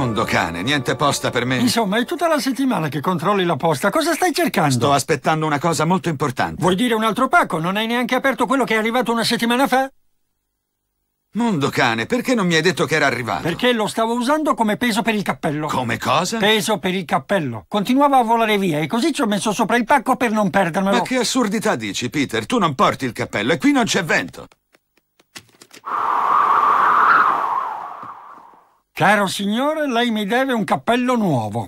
mondo, cane, niente posta per me. Insomma, è tutta la settimana che controlli la posta. Cosa stai cercando? Sto aspettando una cosa molto importante. Vuoi dire un altro pacco? Non hai neanche aperto quello che è arrivato una settimana fa? Mondo cane, perché non mi hai detto che era arrivato? Perché lo stavo usando come peso per il cappello. Come cosa? Peso per il cappello. Continuava a volare via e così ci ho messo sopra il pacco per non perdermelo. Ma che assurdità dici, Peter? Tu non porti il cappello e qui non c'è vento. Caro signore, lei mi deve un cappello nuovo.